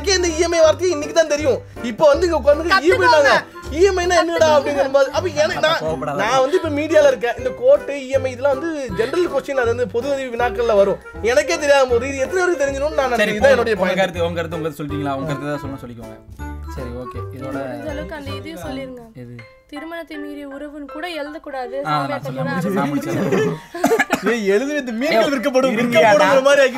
எனக்கே இந்த EMI e வார்த்தையை இன்னைக்கு தான் தெரியும் இப்போ வந்து இங்க உட்காந்து இஎம்ஐ இஎம்ஐனா என்னடா அப்படிங்கிற மாதிரி அப்ப எனக்கு நான் நான் வந்து இப்ப மீடியால இருக்கேன் இந்த கோட்டு இஎம்ஐ e இதெல்லாம் வந்து ஜெனரல் கொஸ்டின் அது வந்து பொது அறிவு வினாக்கள்ல வரும் எனக்கே தெரியாத போது இது எத்தனை வரைக்கும் தெரிஞ்சிடும் நான் நினைக்கிறேன் இதான் என்னுடைய கருத்து உங்க கருத்து உங்களுக்கு சொல்லிட்டீங்களா உங்க கருத்து தான் சொல்லணும் சொல்லிக்கோங்க சரி ஓகே இதோட அந்த இதையும் சொல்லிருங்க திருமணத்தை மீறிய உறவுன்னு கூட எழுதக்கூடாது எழுதுறது மீன்கள் விற்கப்படும் விற்கப்படுற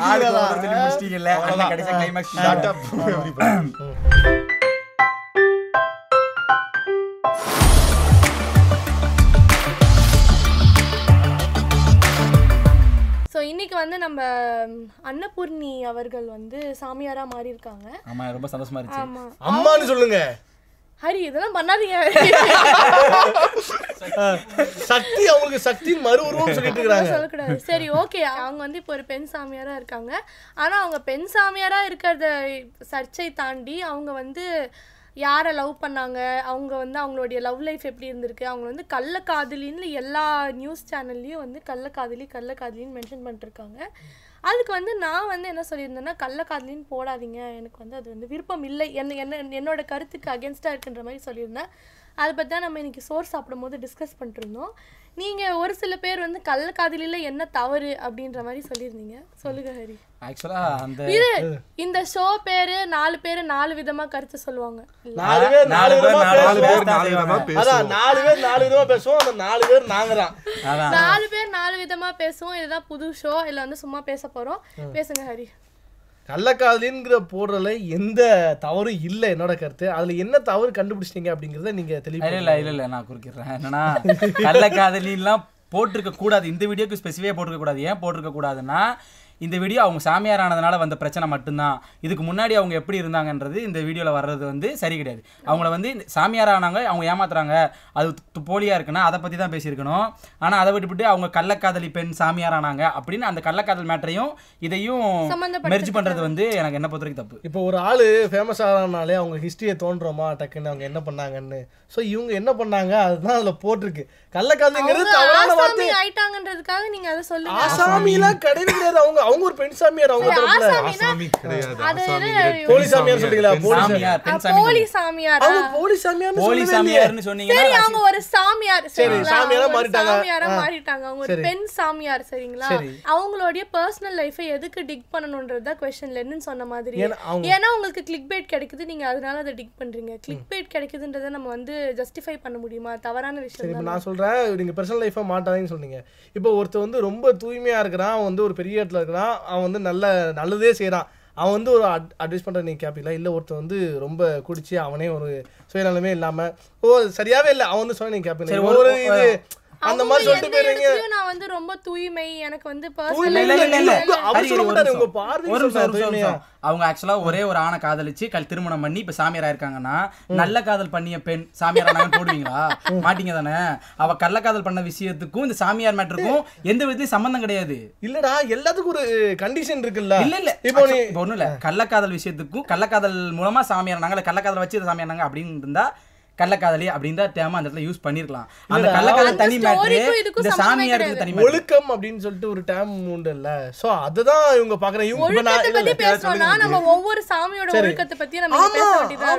இன்னைக்கு வந்து நம்ம அன்னபூர்ணி அவர்கள் வந்து சாமியாரா மாறி இருக்காங்க ஆமா ரொம்ப சந்தோஷமா இருந்துச்சு அம்மான்னு சொல்லுங்க ஹரி இதெல்லாம் பண்ணாதீங்க சக்தி அவங்களுக்கு சக்தி மறு உருவம் சொல்லிட்டு இருக்காங்க சொல்லக்கூடாது சரி ஓகே அவங்க வந்து இப்போ ஒரு பெண் சாமியாரா இருக்காங்க ஆனா அவங்க பெண் சாமியாரா இருக்கிறத சர்ச்சை தாண்டி அவங்க வந்து யாரை லவ் பண்ணாங்க அவங்க வந்து அவங்களுடைய லவ் லைஃப் எப்படி இருந்திருக்கு அவங்க வந்து கள்ள காதலின்னு எல்லா நியூஸ் சேனல்லையும் வந்து கள்ள காதலி கள்ள காதலின்னு மென்ஷன் பண்ணிட்டுருக்காங்க அதுக்கு வந்து நான் வந்து என்ன சொல்லியிருந்தேன்னா கள்ளக்காதலின்னு போடாதீங்க எனக்கு வந்து அது வந்து விருப்பம் இல்லை என்ன என்ன என்னோட கருத்துக்கு அகேன்ஸ்டாக இருக்குன்ற மாதிரி சொல்லியிருந்தேன் அதை பற்றி தான் நம்ம இன்றைக்கி சாப்பிடும் சாப்பிடும்போது டிஸ்கஸ் பண்ணிருந்தோம் நீங்கள் ஒரு சில பேர் வந்து கள்ளக்காதலியில் என்ன தவறு அப்படின்ற மாதிரி சொல்லியிருந்தீங்க சொல்லுங்க ஹரி இந்த ஷோ பேரு நாலு பேர் நாலு விதமா கருத்து சொல்லுவாங்க நாலு பேர் நாலு விதமா நாலு பேர் நாலு விதமா பேசுவோம் நாலு பேர் நாலு விதமா பேசுவோம் நாலு பேர் நாலு பேர் ஒவ்வொரு விதமாக பேசுவோம் இதுதான் புது ஷோ இல்லை வந்து சும்மா பேச போகிறோம் பேசுங்க ஹரி கள்ளக்காதலிங்கிற போடுறதுல எந்த தவறும் இல்லை என்னோட கருத்து அதுல என்ன தவறு கண்டுபிடிச்சிட்டீங்க அப்படிங்கறத நீங்க தெளிவு இல்ல இல்ல இல்ல நான் குறிக்கிறேன் என்னன்னா கள்ளக்காதலாம் போட்டிருக்க கூடாது இந்த வீடியோக்கு ஸ்பெசிஃபிக்காக போட்டிருக்க கூடாது ஏன் போட்டிருக்க கூடாதுன்னா இந்த வீடியோ அவங்க சாமியார் ஆனதுனால வந்த பிரச்சனை மட்டும்தான் இதுக்கு முன்னாடி அவங்க எப்படி இருந்தாங்கன்றது இந்த வீடியோவில் வர்றது வந்து சரி கிடையாது அவங்கள வந்து சாமியார் ஆனாங்க அவங்க ஏமாத்துறாங்க அது போலியாக இருக்குன்னா அதை பற்றி தான் பேசியிருக்கணும் ஆனால் அதை விட்டுவிட்டு அவங்க கள்ளக்காதலி பெண் சாமியார் ஆனாங்க அப்படின்னு அந்த கள்ளக்காதல் மேட்டரையும் இதையும் மெர்ஜ் பண்ணுறது வந்து எனக்கு என்ன பொறுத்த வரைக்கும் தப்பு இப்போ ஒரு ஆள் ஃபேமஸ் ஆனாலே அவங்க ஹிஸ்ட்ரியை தோன்றோமா டக்குன்னு அவங்க என்ன பண்ணாங்கன்னு ஸோ இவங்க என்ன பண்ணாங்க அதுதான் அதில் போட்டிருக்கு கள்ளக்காதலிங்கிறது தவறான வார்த்தை ஆயிட்டாங்கன்றதுக்காக நீங்கள் அதை சொல்லுங்க ஆசாமிலாம் கிடையாது அவங்க அவங்க ஒரு பெண் சாமியார் அவங்க சாமி கிடையாது போலி சாமியார் சொல்றீங்களா போலி சாமியார் அவங்க போலி சாமியார் போலி சாமியார்னு சொன்னீங்க சரி அவங்க ஒரு சாமியார் சரி சாமியாரா மாறிட்டாங்க சாமியாரா மாறிட்டாங்க அவங்க ஒரு பெண் சாமியார் சரிங்களா அவங்களோட பர்சனல் லைஃபை எதுக்கு டிக் பண்ணனும்ன்றத தான் கொஸ்டின்ல சொன்ன மாதிரி ஏன்னா உங்களுக்கு கிளிக் பேட் கிடைக்குது நீங்க அதனால அதை டிக் பண்றீங்க கிளிக் பேட் கிடைக்குதுன்றத நம்ம வந்து ஜஸ்டிஃபை பண்ண முடியுமா தவறான விஷயம் நான் சொல்றேன் நீங்க பர்சனல் லைஃபை மாட்டாதீங்கன்னு சொன்னீங்க இப்போ ஒருத்தர் வந்து ரொம்ப தூய்மையா இருக்கிறான் வந்து ஒரு பெரிய இடத்துல இருக்கிறான் அவன் வந்து நல்ல நல்லதே செய்கிறான் அவன் வந்து ஒரு அட் அட்வைஸ் பண்ணுற நீ கேப்பில் இல்லை ஒருத்தர் வந்து ரொம்ப குடிச்சு அவனே ஒரு சுயநலமே இல்லாமல் ஓ சரியாகவே இல்லை அவன் வந்து சுயநிலை கேப்பில் ஒரு இது அந்த மாதிரி சொல்லிட்டு போறீங்க நான் வந்து ரொம்ப தூய்மை எனக்கு வந்து அவங்க ஆக்சுவலா ஒரே ஒரு ஆணை காதலிச்சு கல் திருமணம் பண்ணி இப்ப சாமியாரா இருக்காங்கன்னா நல்ல காதல் பண்ணிய பெண் சாமியாரா போடுவீங்களா மாட்டீங்க தானே அவ கள்ள காதல் பண்ண விஷயத்துக்கும் இந்த சாமியார் மேட்டருக்கும் எந்த விதத்தையும் சம்பந்தம் கிடையாது இல்லடா எல்லாத்துக்கும் ஒரு கண்டிஷன் இருக்குல்ல இல்ல இல்ல இப்போ ஒண்ணு இல்ல கள்ளக்காதல் விஷயத்துக்கும் கள்ளக்காதல் மூலமா சாமியார் நாங்கள கள்ளக்காதல் வச்சு சாமியார் நாங்க அப்படின்னு இருந்தா கள்ளக்காதலி அப்படின்ற தேம அந்த இடத்துல யூஸ் பண்ணிருக்கலாம் அந்த கள்ளக்காதல் தனி மேட்ரு இந்த இருக்கு தனி ஒழுக்கம் அப்படின்னு சொல்லிட்டு ஒரு டேம் உண்டு இல்ல சோ அதுதான் இவங்க பாக்குறேன் இவங்க பத்தி நம்ம ஒவ்வொரு சாமியோட ஒழுக்கத்தை பத்தி நம்ம பேச வேண்டியதா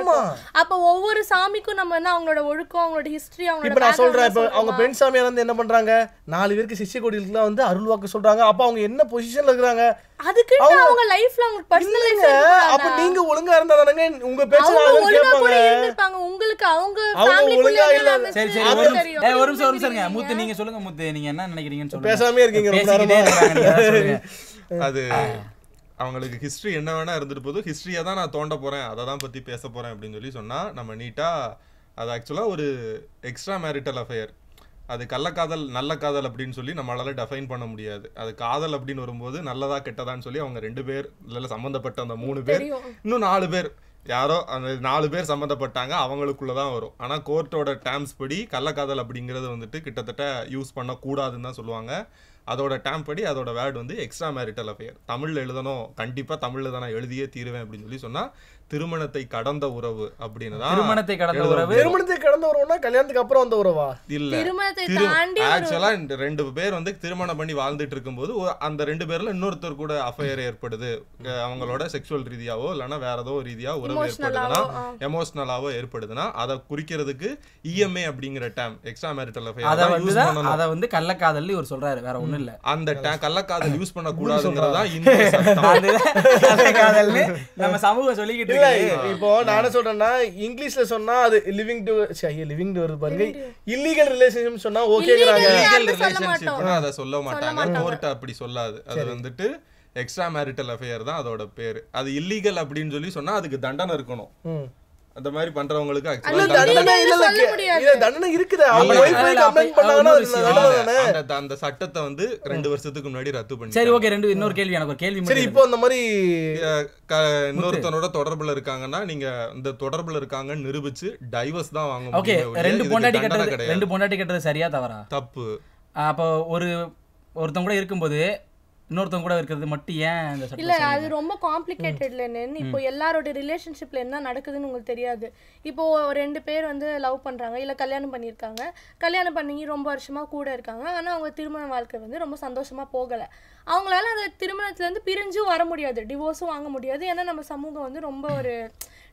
அப்ப ஒவ்வொரு சாமிக்கும் நம்ம என்ன அவங்களோட ஒழுக்கம் அவங்களோட ஹிஸ்டரி அவங்க இப்ப நான் சொல்றேன் இப்ப அவங்க பெண் சாமியார் வந்து என்ன பண்றாங்க நாலு பேருக்கு சிஷ்ய கோடிகளுக்கு வந்து வாக்கு சொல்றாங்க அப்ப அவங்க என்ன பொசிஷன்ல இருக்கிறாங்க அதுக்கு அப்ப நீங்க ஒழுங்கா உங்க உங்களுக்கு நீங்க சொல்லுங்க நீங்க என்ன நினைக்கிறீங்கன்னு இருக்கீங்க அது அவங்களுக்கு ஹிஸ்ட்ரி என்ன வேணா இருந்துட்டு போதும் தான் நான் தோண்ட போறேன் அதை தான் பத்தி பேச போறேன் அப்படின்னு சொல்லி சொன்னா நம்ம நீட்டா அது ஆக்சுவலா ஒரு எக்ஸ்ட்ரா மேரிட்டல் அஃபயர் அது கள்ளக்காதல் நல்ல காதல் அப்படின்னு சொல்லி நம்மளால் டெஃபைன் பண்ண முடியாது அது காதல் அப்படின்னு வரும்போது நல்லதா கெட்டதான்னு சொல்லி அவங்க ரெண்டு பேர் இல்லை சம்மந்தப்பட்ட அந்த மூணு பேர் இன்னும் நாலு பேர் யாரோ அந்த நாலு பேர் சம்மந்தப்பட்டாங்க அவங்களுக்குள்ள தான் வரும் ஆனால் கோர்ட்டோட டேம்ஸ் படி கள்ளக்காதல் அப்படிங்கிறது வந்துட்டு கிட்டத்தட்ட யூஸ் பண்ணக்கூடாதுன்னு தான் சொல்லுவாங்க அதோட டேம் படி அதோட வேர்டு வந்து எக்ஸ்ட்ரா மேரிட்டல் அஃபேர் தமிழ்ல எழுதணும் கண்டிப்பா தமிழ்ல தான் எழுதியே தீருவேன் அப்படின்னு சொல்லி சொன்னா திருமணத்தை கடந்த உறவு அப்படின்னு திருமணத்தை கடந்த உறவு திருமணத்தை கடந்த உறவுனா கல்யாணத்துக்கு அப்புறம் வந்த உறவா இல்ல ஆக்சுவலா ரெண்டு பேர் வந்து திருமணம் பண்ணி வாழ்ந்துட்டு இருக்கும்போது அந்த ரெண்டு பேர்ல இன்னொருத்தர் கூட அஃபயர் ஏற்படுது அவங்களோட செக்ஷுவல் ரீதியாவோ இல்லைன்னா வேற ஏதோ ரீதியா உறவு ஏற்படுதுன்னா எமோஷனலாவோ ஏற்படுதுன்னா அதை குறிக்கிறதுக்கு இஎம்ஏ e அப்படிங்கிற டேம் எக்ஸ்ட்ரா மேரிட்டல் அஃபேர் அதை வந்து கள்ளக்காதல் இவர் சொல்றாரு வேற ஒண்ணு ஒண்ணும் இல்ல அந்த கள்ளக்காதல் யூஸ் பண்ண கூடாதுங்கிறதா நம்ம சமூகம் சொல்லிக்கிட்டு இப்போ நான் சொல்றேன்னா இங்கிலீஷ்ல சொன்னா அது லிவிங் டு லிவிங் டு வருது பாருங்க இல்லீகல் ரிலேஷன்ஷிப் சொன்னா ஓகேங்கறாங்க இல்லீகல் ரிலேஷன்ஷிப் அத சொல்ல மாட்டாங்க கோர்ட் அப்படி சொல்லாது அது வந்துட்டு எக்ஸ்ட்ரா மேரிட்டல் அஃபேர் தான் அதோட பேரு அது இல்லீகல் அப்படின்னு சொல்லி சொன்னா அதுக்கு தண்டனை இருக்கணும் அந்த மாதிரி பண்றவங்களுக்கு அந்த சட்டத்தை வந்து ரெண்டு வருஷத்துக்கு முன்னாடி ரத்து பண்ணி சரி ஓகே ரெண்டு இன்னொரு கேள்வி எனக்கு கேள்வி சரி இப்போ அந்த மாதிரி இன்னொருத்தனோட தொடர்புல இருக்காங்கன்னா நீங்க இந்த தொடர்புல இருக்காங்கன்னு நிரூபிச்சு டைவர்ஸ் தான் வாங்க ஓகே ரெண்டு பொண்டாட்டி கட்டுறது ரெண்டு பொண்டாட்டி கட்டுறது சரியா தவறா தப்பு அப்போ ஒரு ஒருத்தவங்க கூட இருக்கும்போது இன்னொருத்தவங்க கூட இருக்கிறது மட்டும் ஏன் இல்ல அது ரொம்ப காம்ப்ளிகேட்டட்ல என்னன்னு இப்போ எல்லாரோட ரிலேஷன்ஷிப்ல என்ன நடக்குதுன்னு உங்களுக்கு தெரியாது இப்போ ரெண்டு பேர் வந்து லவ் பண்றாங்க இல்ல கல்யாணம் பண்ணியிருக்காங்க கல்யாணம் பண்ணி ரொம்ப வருஷமா கூட இருக்காங்க ஆனா அவங்க திருமண வாழ்க்கை வந்து ரொம்ப சந்தோஷமா போகல அவங்களால அந்த திருமணத்துல இருந்து பிரிஞ்சும் வர முடியாது டிவோர்ஸும் வாங்க முடியாது ஏன்னா நம்ம சமூகம் வந்து ரொம்ப ஒரு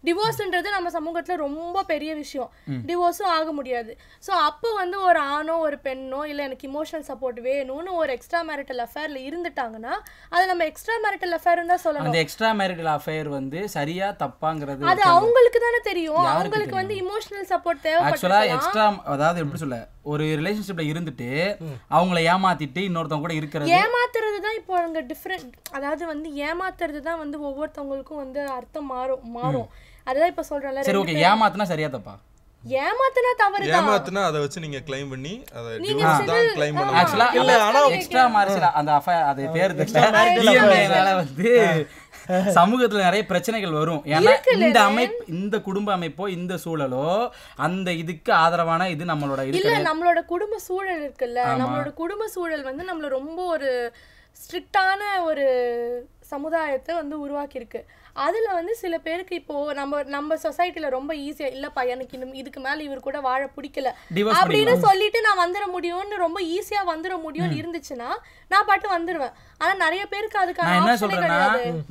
டிவோர்ஸ்ன்றது நம்ம சமூகத்தில் ரொம்ப பெரிய விஷயம் டிவோர்ஸும் ஆக முடியாது ஸோ அப்போ வந்து ஒரு ஆணோ ஒரு பெண்ணோ இல்லை எனக்கு இமோஷனல் சப்போர்ட் வேணும்னு ஒரு எக்ஸ்ட்ரா மேரிட்டல் அஃபேரில் இருந்துட்டாங்கன்னா அதை நம்ம எக்ஸ்ட்ரா மேரிட்டல் அஃபேர் தான் சொல்லணும் அந்த எக்ஸ்ட்ரா மேரிட்டல் அஃபேர் வந்து சரியா தப்பாங்கிறது அது அவங்களுக்கு தானே தெரியும் அவங்களுக்கு வந்து இமோஷனல் சப்போர்ட் தேவைப்படுது எக்ஸ்ட்ரா அதாவது எப்படி சொல்ல ஒரு ரிலேஷன்ஷிப்ல இருந்துட்டு அவங்கள ஏமாத்திட்டு இன்னொருத்தவங்க கூட இருக்கிறது ஏமாத்து ஆனால் இப்போ அவங்க டிஃப்ரெண்ட் அதாவது வந்து ஏமாத்துறது தான் வந்து ஒவ்வொருத்தவங்களுக்கும் வந்து அர்த்தம் மாறும் மாறும் அதுதான் இப்போ சொல்கிறேன் சரி ஓகே ஏமாத்தினா சரியா தப்பா ஏமாத்துனா வச்சு பண்ணி க்ளைம் அந்த பேர் வந்து சமூகத்துல நிறைய பிரச்சனைகள் வரும் ஏன்னா இந்த அமைப்பு இந்த குடும்ப அமைப்போ இந்த சூழலோ அந்த இதுக்கு ஆதரவான இது நம்மளோட இல்ல நம்மளோட குடும்ப சூழல் இருக்குல்ல நம்மளோட குடும்ப சூழல் வந்து நம்மள ரொம்ப ஒரு ஸ்ட்ரிக்டான ஒரு சமுதாயத்தை வந்து உருவாக்கியிருக்கு அதில் வந்து சில பேருக்கு இப்போது நம்ம நம்ம சொசைட்டியில் ரொம்ப ஈஸியாக இல்லைப்பா எனக்கு இன்னும் இதுக்கு மேலே இவர் கூட வாழ பிடிக்கல அப்படின்னு சொல்லிட்டு நான் வந்துட முடியும்னு ரொம்ப ஈஸியாக வந்துட முடியும்னு இருந்துச்சுன்னா நான் பாட்டு வந்துடுவேன் ஆனால் நிறைய பேருக்கு அதுக்கான என்ன சொல்கிறேன்னா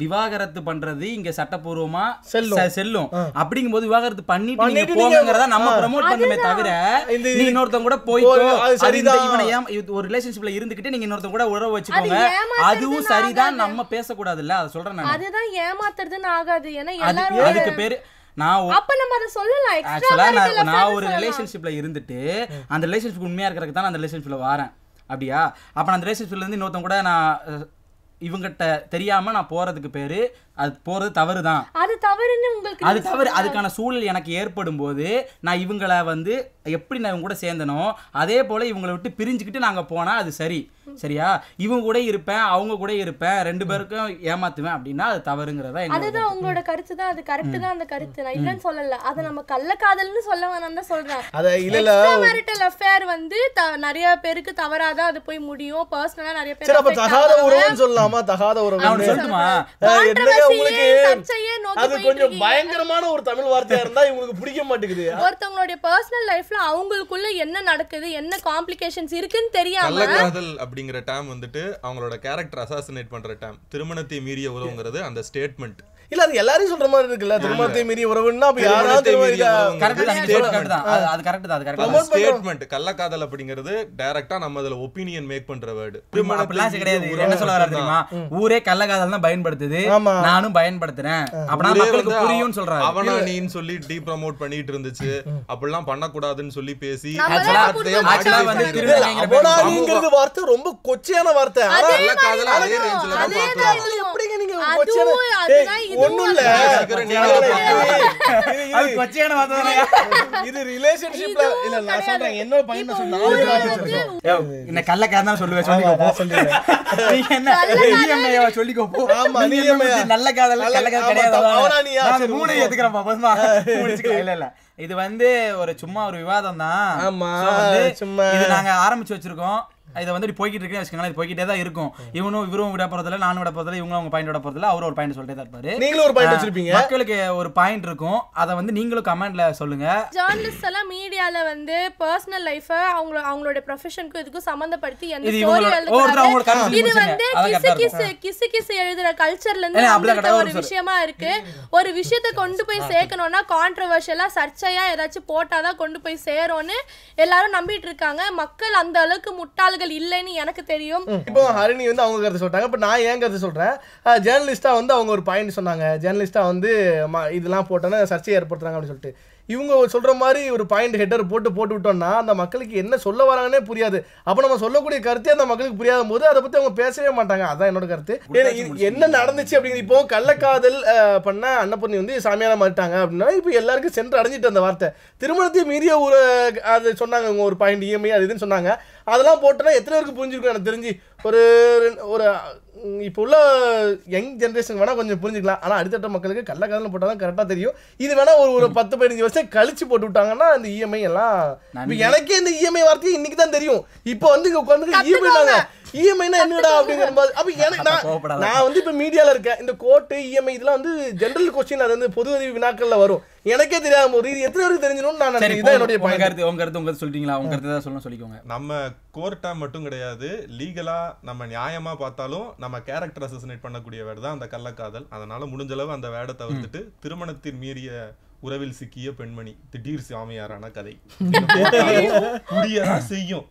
விவாகரத்து பண்ணுறது இங்கே சட்டப்பூர்வமாக செல்லும் செல்லும் போது விவாகரத்து பண்ணிட்டு நீங்கள் நம்ம ப்ரமோட் பண்ணுமே தவிர நீ இன்னொருத்தவங்க கூட போயிட்டு சரிதான் இவனை ஏன் ஒரு ரிலேஷன்ஷிப்ல இருந்துகிட்டு நீங்க இன்னொருத்தவங்க கூட உறவு வச்சுக்கோங்க அதுவும் சரிதான் நம்ம பேசக்கூடாதுல்ல அதை சொல்றேன் நான் அதுதான் ஏமாத்துறது வருதுன்னு ஆகாது ஏன்னா எல்லாரும் பேரு நான் ஆக்சுவலா நான் நான் ஒரு ரிலேஷன்ஷிப்ல இருந்துட்டு அந்த ரிலேஷன்ஷிப் உண்மையா இருக்கிறதுக்கு தான் அந்த ரிலேஷன்ஷிப்ல வரேன் அப்படியா அப்ப அந்த ரிலேஷன்ஷிப்ல இருந்து இன்னொருத்தவங்க கூட நான் இவங்கிட்ட தெரியாம நான் போறதுக்கு பேரு அது போறது தவறு தான் அது தவறுன்னு உங்களுக்கு அது தவறு அதுக்கான சூழல் எனக்கு ஏற்படும் போது நான் இவங்கள வந்து எப்படி நான் இவங்க கூட சேர்ந்தனோ அதே போல இவங்களை விட்டு பிரிஞ்சுக்கிட்டு நாங்க போனா அது சரி சரியா இவங்க கூட இருப்பேன் அவங்க கூட இருப்பேன் ரெண்டு பேருக்கும் ஏமாத்துவேன் அப்படின்னா அது தவறுங்கிறதா அதுதான் உங்களோட கருத்து தான் அது கரெக்ட் தான் அந்த கருத்து நான் இல்லைன்னு சொல்லல அதை நம்ம கள்ளக்காதல்னு சொல்ல வேணாம் தான் சொல்றேன் அது இல்ல மேரிட்டல் அஃபேர் வந்து நிறைய பேருக்கு தவறாதான் அது போய் முடியும் பர்சனலா நிறைய பேர் தகாத உறவுன்னு சொல்லலாமா தகாத உறவு அவன் சொல்லட்டுமா உங்களுக்கு அது கொஞ்சம் பயங்கரமான ஒரு தமிழ் வார்த்தையா இருந்தா இவங்களுக்கு பிடிக்க மாட்டேங்குது ஒருத்தவங்களுடைய பர்சனல் லைஃப்ல அவங்களுக்குள்ள என்ன நடக்குது என்ன காம்ப்ளிகேஷன்ஸ் இருக்குன்னு தெரியாம அப்படிங்கிற டேம் வந்துட்டு அவங்களோட கேரக்டர் அசாசினேட் பண்ணுற டேம் திருமணத்தை மீறிய உதவுங்கிறது அந்த ஸ்டேட்மெண்ட் இல்ல அது எல்லாரும் சொல்ற மாதிரி இருக்குல்ல திருமணத்தை மீறி உறவுன்னா அப்ப யாராவது அது கரெக்ட் அது கரெக்ட் கள்ளக்காதல் அப்படிங்கிறது டைரக்டா நம்ம அதுல ஒபினியன் மேக் பண்ற வேர்டு திருமணம் கிடையாது என்ன சொல்ல வர தெரியுமா ஊரே கள்ளக்காதல் தான் பயன்படுத்துது நானும் பயன்படுத்துறேன் அப்பனா மக்களுக்கு புரியும் அவனா நீன்னு சொல்லி டீ ப்ரோமோட் பண்ணிட்டு இருந்துச்சு அப்படிலாம் பண்ணக்கூடாதுன்னு சொல்லி பேசி வார்த்தை ரொம்ப கொச்சையான வார்த்தை ஒண்ணும் இல்ல இது ரிலேஷன்ஷிப்ல சொல்லுவேன் சொல்லிக்கோ என்ன சொல்லிக்கோ ஆமா இஎம்ஐ நல்ல காதல் கிடையாது அவனா நீ மூணு இது வந்து ஒரு சும்மா ஒரு விவாதம் தான் ஆமா சும்மா இது நாங்க ஆரம்பிச்சு வச்சிருக்கோம் இதை வந்து போய்கிட்டு இருக்கேன் வச்சுக்கோங்களேன் இது போய்கிட்டே தான் இருக்கும் இவனும் இவரும் விட போறதுல நானும் விட போறதுல இவங்களும் அவங்க பாயிண்ட் விட போறதுல அவரும் ஒரு பாயிண்ட் சொல்லிட்டே தான் இருப்பாரு நீங்களும் ஒரு பாயிண்ட் வச்சிருப்பீங்க மக்களுக்கு ஒரு பாயிண்ட் இருக்கும் அதை வந்து நீங்களும் கமெண்ட்ல சொல்லுங்க ஜேர்னலிஸ்ட் எல்லாம் மீடியால வந்து பர்சனல் லைஃப் அவங்க அவங்களோட ப்ரொஃபஷனுக்கு இதுக்கும் சம்பந்தப்படுத்தி அந்த ஸ்டோரி இது வந்து கிசு கிசு கிசு எழுதுற கல்ச்சர்ல இருந்து ஒரு விஷயமா இருக்கு ஒரு விஷயத்தை கொண்டு போய் சேர்க்கணும்னா கான்ட்ரோவர்ஷியலா சர்ச்சை முழுமையாக ஏதாச்சும் போட்டால் தான் கொண்டு போய் சேரும்னு எல்லாரும் நம்பிட்டு இருக்காங்க மக்கள் அந்த அளவுக்கு முட்டாள்கள் இல்லைன்னு எனக்கு தெரியும் இப்போ ஹரிணி வந்து அவங்க கருத்து சொல்றாங்க இப்போ நான் ஏன் கருத்து சொல்றேன் ஜேர்னலிஸ்டா வந்து அவங்க ஒரு பாயிண்ட் சொன்னாங்க ஜேர்னலிஸ்டா வந்து இதெல்லாம் போட்டோன்னா சர்ச்சையை ஏற்படுத்துறாங்க அப்படின்னு சொல்லிட்டு இவங்க சொல்கிற மாதிரி ஒரு பாயிண்ட் ஹெட்டர் போட்டு போட்டு விட்டோம்னா அந்த மக்களுக்கு என்ன சொல்ல வராங்கன்னே புரியாது அப்போ நம்ம சொல்லக்கூடிய கருத்தே அந்த மக்களுக்கு புரியாத போது அதை பற்றி அவங்க பேசவே மாட்டாங்க அதான் என்னோட கருத்து என்ன நடந்துச்சு அப்படிங்கிற இப்போ கள்ளக்காதல் பண்ண அன்னப்பண்ணி வந்து சாமியான மாறிட்டாங்க அப்படின்னா இப்போ எல்லாருக்கும் சென்று அடைஞ்சிட்டு அந்த வார்த்தை திருமணத்தையும் மீறிய ஒரு அது சொன்னாங்க ஒரு பாயிண்ட் இஎம்ஐ அது இதுன்னு சொன்னாங்க அதெல்லாம் போட்டால் எத்தனை பேருக்கு புரிஞ்சிருக்கும் எனக்கு தெரிஞ்சு ஒரு ஒரு இப்போ உள்ள யங் ஜென்ரேஷன் வேணால் கொஞ்சம் புரிஞ்சுக்கலாம் ஆனால் அடுத்தட்ட மக்களுக்கு கதில் போட்டால் தான் கரெக்டாக தெரியும் இது வேணால் ஒரு ஒரு பத்து பதினஞ்சு வருஷம் கழிச்சு போட்டு விட்டாங்கன்னா அந்த இஎம்ஐ e எல்லாம் இப்போ எனக்கே இந்த இஎம்ஐ e வார்த்தையை இன்னைக்கு தான் தெரியும் இப்போ வந்து இங்கே உட்காந்து இஎம்ஐ இஎம்ஐனா e என்னடா அப்படிங்கிற போது அப்போ எனக்கு நான் நான் வந்து இப்போ மீடியாவில் இருக்கேன் இந்த கோர்ட்டு இஎம்ஐ e இதெல்லாம் வந்து ஜென்ரல் கொஸ்டின் அது வந்து பொது அறிவு வினாக்களில் வரும் எனக்கே தெரியாம போது இது எத்தனை பேருக்கு தெரிஞ்சிடும் நான் நினைக்கிறேன் என்னுடைய கருத்து உங்க கருத்து உங்க சொல்லிட்டீங்களா உங்க கருத்து தான் சொல்லணும் சொல்லிக்கோங்க நம்ம கோர்ட்டா மட்டும் கிடையாது லீகலா நம்ம நியாயமா பார்த்தாலும் நம்ம கேரக்டர் அசசினேட் பண்ணக்கூடிய வேர்டு தான் அந்த கள்ளக்காதல் அதனால முடிஞ்ச அளவு அந்த வேடை தவிர்த்துட்டு திருமணத்தின் மீறிய உறவில் சிக்கிய பெண்மணி திடீர் சாமியாரான கதை செய்யும்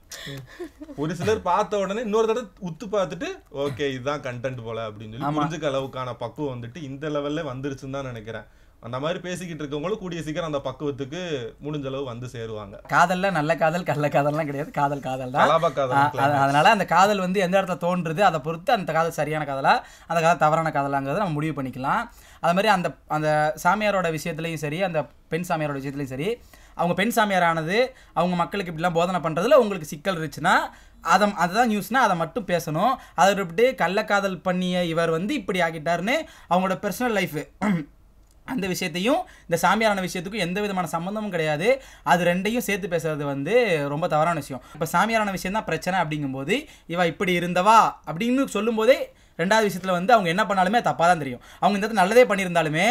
ஒரு சிலர் பார்த்த உடனே இன்னொரு தடவை உத்து பார்த்துட்டு ஓகே இதுதான் கண்டென்ட் போல அப்படின்னு சொல்லி முடிஞ்சுக்க அளவுக்கான பக்குவம் வந்துட்டு இந்த லெவல்ல வந்துருச்சுன்னு தான் நினைக்கிறேன் அந்த மாதிரி பேசிக்கிட்டு இருக்கவங்களும் கூடிய சீக்கிரம் அந்த பக்குவத்துக்கு முடிஞ்ச அளவு வந்து சேருவாங்க காதல்ல நல்ல காதல் கள்ள காதல்லாம் கிடையாது காதல் காதல் தான் அதனால அந்த காதல் வந்து எந்த இடத்துல தோன்றுது அதை பொறுத்து அந்த காதல் சரியான காதலா அந்த காதல் தவறான காதலாங்கிறத நம்ம முடிவு பண்ணிக்கலாம் அது மாதிரி அந்த அந்த சாமியாரோட விஷயத்துலையும் சரி அந்த பெண் சாமியாரோட விஷயத்துலையும் சரி அவங்க பெண் சாமியாரானது அவங்க மக்களுக்கு இப்படிலாம் போதனை பண்ணுறதுல உங்களுக்கு சிக்கல் இருந்துச்சுன்னா அதை அதுதான் நியூஸ்னால் அதை மட்டும் பேசணும் அதை விட்டு கள்ளக்காதல் பண்ணிய இவர் வந்து இப்படி ஆகிட்டாருன்னு அவங்களோட பர்சனல் லைஃபு அந்த விஷயத்தையும் இந்த சாமியாரான விஷயத்துக்கும் எந்த விதமான சம்மந்தமும் கிடையாது அது ரெண்டையும் சேர்த்து பேசுறது வந்து ரொம்ப தவறான விஷயம் இப்போ சாமியாரான விஷயம் தான் பிரச்சனை அப்படிங்கும்போது இவா இப்படி இருந்தவா அப்படின்னு சொல்லும்போதே ரெண்டாவது விஷயத்தில் வந்து அவங்க என்ன பண்ணாலுமே தப்பாக தான் தெரியும் அவங்க இந்த நல்லதே பண்ணியிருந்தாலுமே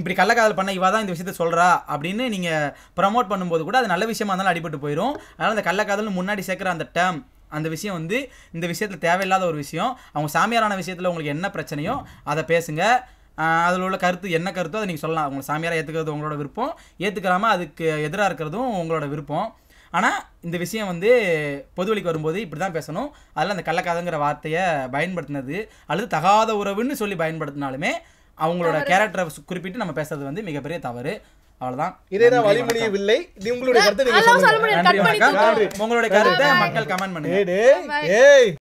இப்படி கள்ளக்காதல் பண்ண இவா தான் இந்த விஷயத்த சொல்கிறா அப்படின்னு நீங்கள் ப்ரமோட் பண்ணும்போது கூட அது நல்ல விஷயமா இருந்தாலும் அடிபட்டு போயிடும் அதனால் அந்த கள்ளக்காதல் முன்னாடி சேர்க்குற அந்த டேம் அந்த விஷயம் வந்து இந்த விஷயத்தில் தேவையில்லாத ஒரு விஷயம் அவங்க சாமியாரான விஷயத்தில் உங்களுக்கு என்ன பிரச்சனையோ அதை பேசுங்கள் அதில் உள்ள கருத்து என்ன கருத்தோ அதை நீங்கள் சொல்லலாம் உங்களை சாமியாராக ஏற்றுக்கிறது உங்களோட விருப்பம் ஏற்றுக்கிறாம அதுக்கு எதிராக இருக்கிறதும் உங்களோட விருப்பம் ஆனால் இந்த விஷயம் வந்து பொதுவெளிக்கு வரும்போது இப்படி தான் பேசணும் அதில் அந்த கள்ளக்காதங்கிற வார்த்தையை பயன்படுத்தினது அல்லது தகாத உறவுன்னு சொல்லி பயன்படுத்தினாலுமே அவங்களோட கேரக்டரை குறிப்பிட்டு நம்ம பேசுறது வந்து மிகப்பெரிய தவறு அவ்வளவுதான் இதே தான் வழிமொழியும் இல்லை உங்களுடைய கருத்தை உங்களுடைய கருத்தை மக்கள் கமெண்ட் பண்ணுங்க